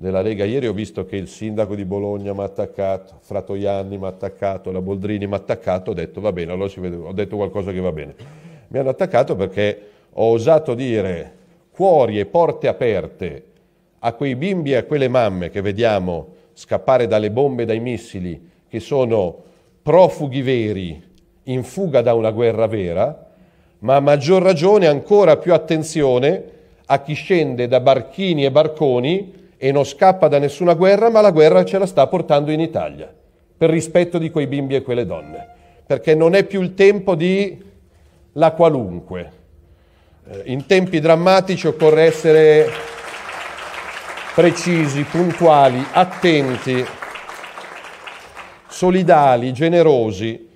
della Lega ieri ho visto che il sindaco di Bologna mi ha attaccato, Fratoianni mi ha attaccato, la Boldrini mi ha attaccato, ho detto va bene, allora ci ho detto qualcosa che va bene. Mi hanno attaccato perché ho osato dire cuori e porte aperte a quei bimbi e a quelle mamme che vediamo scappare dalle bombe e dai missili, che sono profughi veri in fuga da una guerra vera, ma a maggior ragione ancora più attenzione a chi scende da barchini e barconi e non scappa da nessuna guerra, ma la guerra ce la sta portando in Italia, per rispetto di quei bimbi e quelle donne, perché non è più il tempo di la qualunque. Eh, in tempi drammatici occorre essere precisi, puntuali, attenti, solidali, generosi,